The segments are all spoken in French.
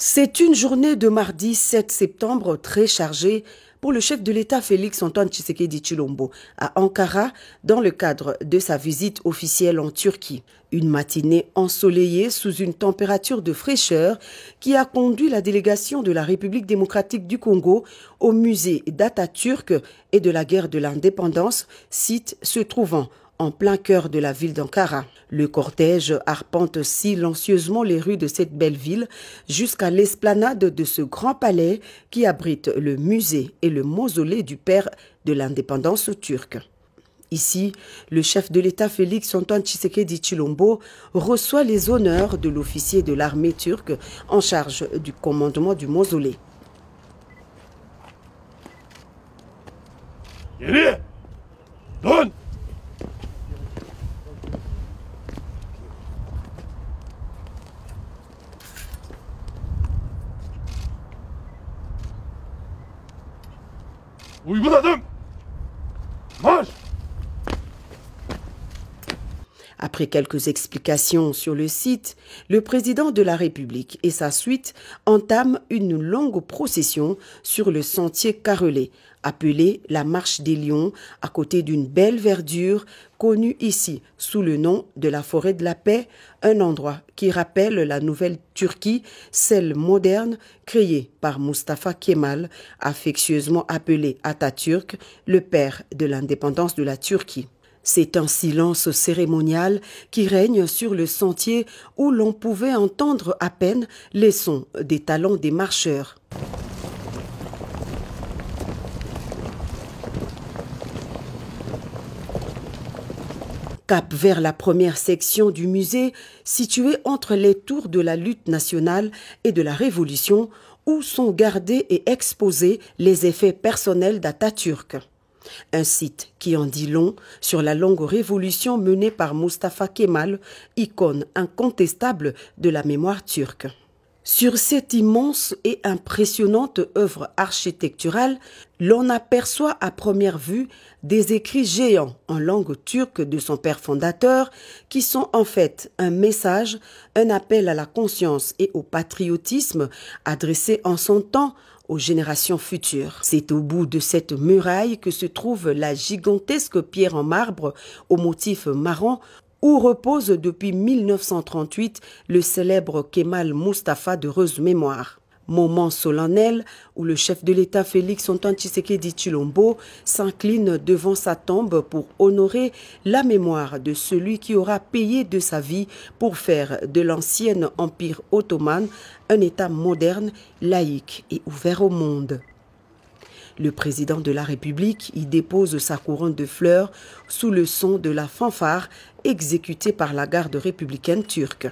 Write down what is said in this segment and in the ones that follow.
C'est une journée de mardi 7 septembre très chargée pour le chef de l'État Félix Antoine Tshisekedi Chilombo à Ankara dans le cadre de sa visite officielle en Turquie. Une matinée ensoleillée sous une température de fraîcheur qui a conduit la délégation de la République démocratique du Congo au musée d'Atatürk et de la guerre de l'indépendance, site se trouvant en plein cœur de la ville d'Ankara. Le cortège arpente silencieusement les rues de cette belle ville jusqu'à l'esplanade de ce grand palais qui abrite le musée et le mausolée du père de l'indépendance turque. Ici, le chef de l'État Félix Antoine Tshisekedi Chilombo reçoit les honneurs de l'officier de l'armée turque en charge du commandement du mausolée. 이고 다듬! Après quelques explications sur le site, le président de la République et sa suite entament une longue procession sur le sentier carrelé, appelé la Marche des Lions, à côté d'une belle verdure connue ici sous le nom de la Forêt de la Paix, un endroit qui rappelle la nouvelle Turquie, celle moderne créée par Mustafa Kemal, affectueusement appelé Atatürk, le père de l'indépendance de la Turquie. C'est un silence cérémonial qui règne sur le sentier où l'on pouvait entendre à peine les sons des talons des marcheurs. Cap vers la première section du musée, située entre les tours de la lutte nationale et de la Révolution, où sont gardés et exposés les effets personnels d'Atatürk. Un site qui en dit long sur la longue révolution menée par Mustafa Kemal, icône incontestable de la mémoire turque. Sur cette immense et impressionnante œuvre architecturale, l'on aperçoit à première vue des écrits géants en langue turque de son père fondateur, qui sont en fait un message, un appel à la conscience et au patriotisme adressé en son temps aux générations futures. C'est au bout de cette muraille que se trouve la gigantesque pierre en marbre au motif marron où repose depuis 1938 le célèbre Kemal Mustafa de Mémoire moment solennel où le chef de l'État Félix Antoine Tshisekedi Chilombo s'incline devant sa tombe pour honorer la mémoire de celui qui aura payé de sa vie pour faire de l'ancien empire ottoman un État moderne, laïque et ouvert au monde. Le président de la République y dépose sa couronne de fleurs sous le son de la fanfare exécutée par la garde républicaine turque.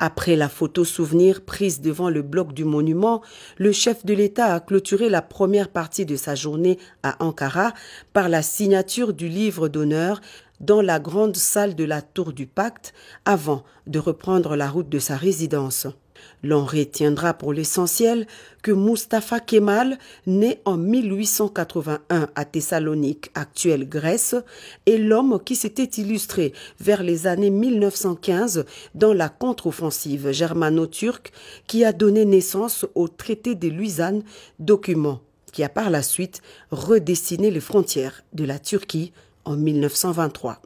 Après la photo souvenir prise devant le bloc du monument, le chef de l'État a clôturé la première partie de sa journée à Ankara par la signature du livre d'honneur dans la grande salle de la Tour du Pacte avant de reprendre la route de sa résidence. L'on retiendra pour l'essentiel que Mustafa Kemal, né en 1881 à Thessalonique, actuelle Grèce, est l'homme qui s'était illustré vers les années 1915 dans la contre-offensive germano-turque qui a donné naissance au traité de Lusanne, document qui a par la suite redessiné les frontières de la Turquie en 1923.